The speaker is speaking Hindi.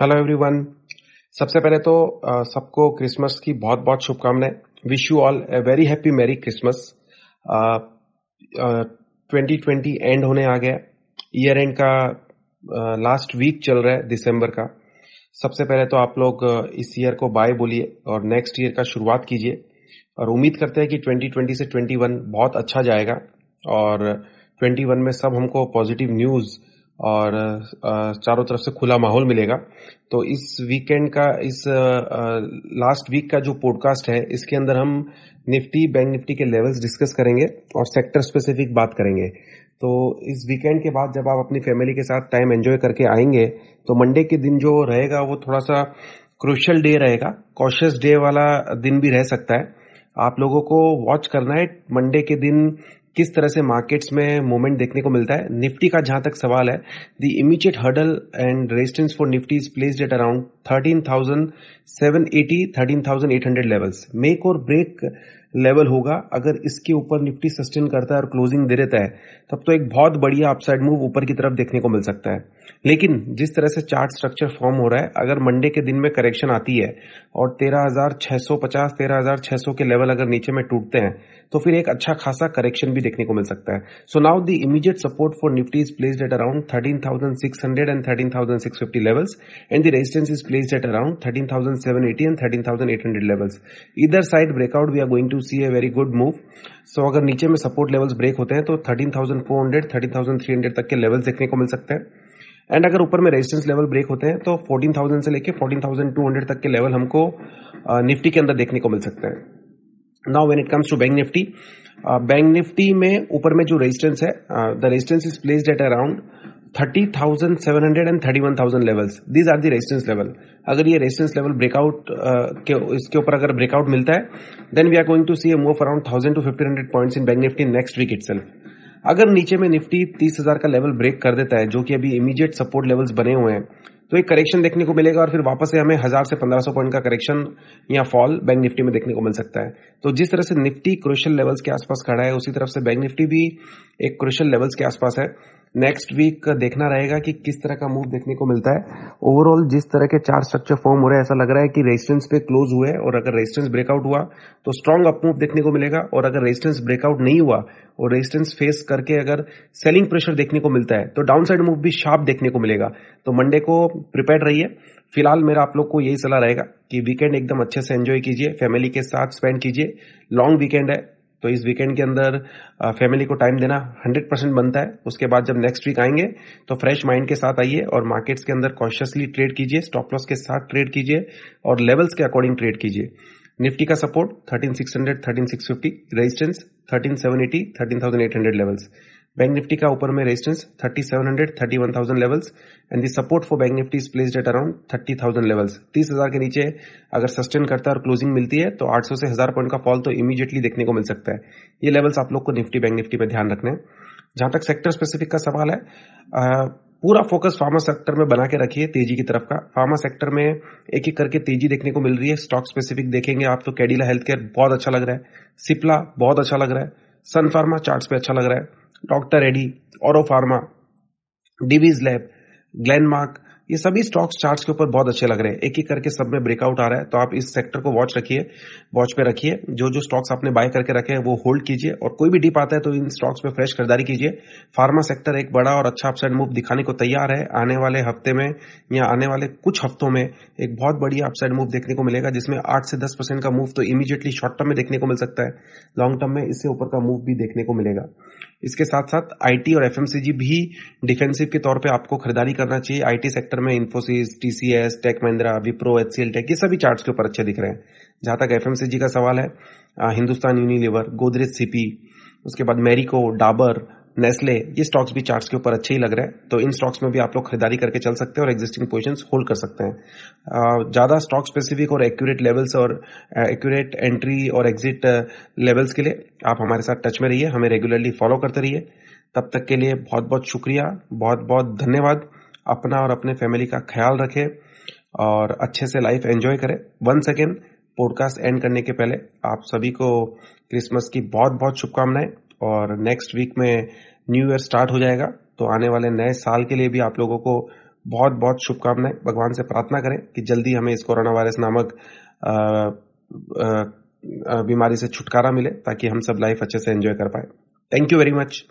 हेलो एवरीवन सबसे पहले तो सबको क्रिसमस की बहुत बहुत शुभकामनाएं wish you all a very happy merry Christmas twenty twenty end होने आ गया ईयर एंड का लास्ट uh, वीक चल रहा है दिसंबर का सबसे पहले तो आप लोग इस ईयर को बाय बोलिए और नेक्स्ट ईयर का शुरुआत कीजिए और उम्मीद करते हैं कि 2020 से 21 बहुत अच्छा जाएगा और 21 में सब हमको पॉजिटिव न्यूज़ और चारों तरफ से खुला माहौल मिलेगा तो इस वीकेंड का इस लास्ट वीक का जो पॉडकास्ट है इसके अंदर हम निफ्टी बैंक निफ्टी के लेवल्स डिस्कस करेंगे और सेक्टर स्पेसिफिक बात करेंगे तो इस वीकेंड के बाद जब आप अपनी फैमिली के साथ टाइम एंजॉय करके आएंगे तो मंडे के दिन जो रहेगा वो थोड़ा सा क्रुशल डे रहेगा कॉशियस डे वाला दिन भी रह सकता है आप लोगों को वॉच करना है मंडे के दिन किस तरह से मार्केट्स में मूवमेंट देखने को मिलता है निफ्टी का जहां तक सवाल है the immediate hurdle and resistance for Nifty is placed at around thirteen thousand seven eighty thirteen thousand eight hundred levels make और ब्रेक लेवल होगा अगर इसके ऊपर निफ्टी सस्टेन करता है और क्लोजिंग दे देता है तब तो एक बहुत बढ़िया अपसाइड मूव ऊपर की तरफ देखने को मिल सकता है लेकिन जिस तरह से चार्ट स्ट्रक्चर फॉर्म हो रहा है अगर मंडे के दिन में करेक्शन आती है और 13,650 13,600 के लेवल अगर नीचे में टूटते हैं तो फिर एक अच्छा खासा करेक्शन भी देखने को मिल सकता है so now the immediate support for Nifty is placed at around thirteen six hundred and fifty levels and the resistance is placed at around eighty and hundred levels इधर side breakout we are going to see a very good move so अगर नीचे में सपोर्ट लेवल्स ब्रेक होते हैं तो 13,400, 13,300 तक के लेवल्स देखने को मिल सकते हैं एंड अगर ऊपर में रेजिस्टेंस लेवल ब्रेक होते हैं तो 14,000 से लेके 14,200 तक के लेवल हमको निफ्टी के अंदर देखने को मिल सकते हैं now when it comes to bank Nifty bank Nifty में ऊपर में जो रेजिस्टेंस है the resistance is placed at around 30,731,000 and 31,000 levels these are the resistance level अगर ये रेजिस्टेंस लेवल ब्रेकआउट के इसके ऊपर अगर ब्रेकआउट मिलता है then we are going to see a move around 1000 to 1500 points in bank Nifty next week itself अगर नीचे में निफ्टी 30,000 का लेवल ब्रेक कर देता है जो कि अभी इमीडिएट सपोर्ट लेवल्स बने हुए हैं तो एक करेक्शन देखने को मिलेगा और फिर वापस से हमें हजार से पंद्रह सौ पॉइंट का करेक्शन या फॉल बैंक निफ्टी में देखने को मिल सकता है तो जिस तरह से निफ्टी क्रोशल लेवल्स के आसपास खड़ा है उसी तरफ से बैंक निफ्टी भी एक क्रोशल लेवल्स के आसपास है नेक्स्ट वीक देखना रहेगा कि किस तरह का मूव देखने को मिलता है ओवरऑल जिस तरह के चार स्ट्रक्चर फॉर्म हो रहे हैं ऐसा लग रहा है कि रेजिस्टेंस पे क्लोज हुए और अगर रेजिस्टेंस ब्रेकआउट हुआ तो स्ट्रॉन्ग अप मूव देखने को मिलेगा और अगर रेजिस्टेंस ब्रेकआउट नहीं हुआ और रेजिस्टेंस फेस करके अगर सेलिंग प्रेशर देखने को मिलता है तो डाउन साइड मूव भी शार्प देखने को मिलेगा तो मंडे को प्रिपेयर रहिए फिलहाल मेरा आप लोग को यही सलाह रहेगा कि वीकेंड एकदम अच्छे से एंजॉय कीजिए फैमिली के साथ स्पेंड कीजिए लॉन्ग वीकेंड है तो इस वीकेंड के अंदर फैमिली को टाइम देना 100 परसेंट बनता है उसके बाद जब नेक्स्ट वीक आएंगे तो फ्रेश माइंड के साथ आइए और मार्केट्स के अंदर कॉन्शियसली ट्रेड कीजिए स्टॉप लॉस के साथ ट्रेड कीजिए और लेवल्स के अकॉर्डिंग ट्रेड कीजिए निफ्टी का support thirteen thirteen six hundred six fifty resistance thirteen thirteen seven eighty thousand eight hundred levels bank Nifty का ऊपर में resistance 3700 31000 levels and the support for bank Nifty is placed at around 30000 levels 30000 के नीचे अगर सस्टेन करता है और क्लोजिंग मिलती है तो 800 से 1000 पॉइंट का फॉल तो इमीडिएटली देखने को मिल सकता है ये लेवल्स आप लोग को निफ्टी बैंक निफ्टी में ध्यान रखना है जहां तक सेक्टर स्पेसिफिक का सवाल है आ, पूरा फोकस फार्मा सेक्टर में बना के रखिए तेजी की तरफ का फार्मा सेक्टर में एक एक करके तेजी देखने को मिल रही है स्टॉक स्पेसिफिक देखेंगे आप तो कैडिला हेल्थ केयर बहुत अच्छा लग रहा है सिप्ला बहुत अच्छा लग रहा है सन फार्मा चार्ट्स पे अच्छा लग रहा है डॉक्टर एडी और फार्मा डीवीज लैब ग्लैंडमार्क ये सभी स्टॉक्स चार्ट्स के ऊपर बहुत अच्छे लग रहे हैं एक एक करके सब में ब्रेकआउट आ रहा है तो आप इस सेक्टर को वॉच रखिए वॉच पे रखिए जो जो स्टॉक्स आपने बाय करके रखे हैं वो होल्ड कीजिए और कोई भी डीप आता है तो इन स्टॉक्स में फ्रेश खरीदारी कीजिए फार्मा सेक्टर एक बड़ा और अच्छा अपसाइड मूव दिखाने को तैयार है आने वाले हफ्ते में या आने वाले कुछ हफ्तों में एक बहुत बढ़िया अपसाइड मूव देखने को मिलेगा जिसमें आठ से दस परसेंट का मूव तो इमीडिएटली शॉर्ट टर्म में देखने को मिल सकता है लॉन्ग टर्म में इससे ऊपर का मूव भी देखने को मिलेगा इसके साथ साथ आईटी और एफएमसीजी भी डिफेंसिव के तौर पे आपको खरीदारी करना चाहिए आईटी सेक्टर में Infosys TCS tech Mahindra Wipro H tech ये सभी चार्ट्स के ऊपर अच्छे दिख रहे हैं जहां तक एफएमसीजी का सवाल है हिंदुस्तान यूनिलीवर गोदरेज सीपी उसके बाद मेरिको डाबर नेस्ले ये स्टॉक्स भी चार्ट्स के ऊपर अच्छे ही लग रहे हैं तो इन स्टॉक्स में भी आप लोग खरीदारी करके चल सकते हैं और एग्जिस्टिंग पोजिशन होल्ड कर सकते हैं ज़्यादा स्टॉक स्पेसिफिक और एक्यूरेट लेवल्स और एक्यूरेट एंट्री और एग्जिट लेवल्स के लिए आप हमारे साथ टच में रहिए हमें रेगुलरली फॉलो करते रहिए तब तक के लिए बहुत बहुत शुक्रिया बहुत बहुत धन्यवाद अपना और अपने फैमिली का ख्याल रखें और अच्छे से लाइफ एंजॉय करें वन सेकेंड पॉडकास्ट एंड करने के पहले आप सभी को क्रिसमस की बहुत बहुत शुभकामनाएं और नेक्स्ट वीक में न्यू ईयर स्टार्ट हो जाएगा तो आने वाले नए साल के लिए भी आप लोगों को बहुत बहुत शुभकामनाएं भगवान से प्रार्थना करें कि जल्दी हमें इस कोरोना वायरस नामक बीमारी से छुटकारा मिले ताकि हम सब लाइफ अच्छे से एंजॉय कर पाए थैंक यू वेरी मच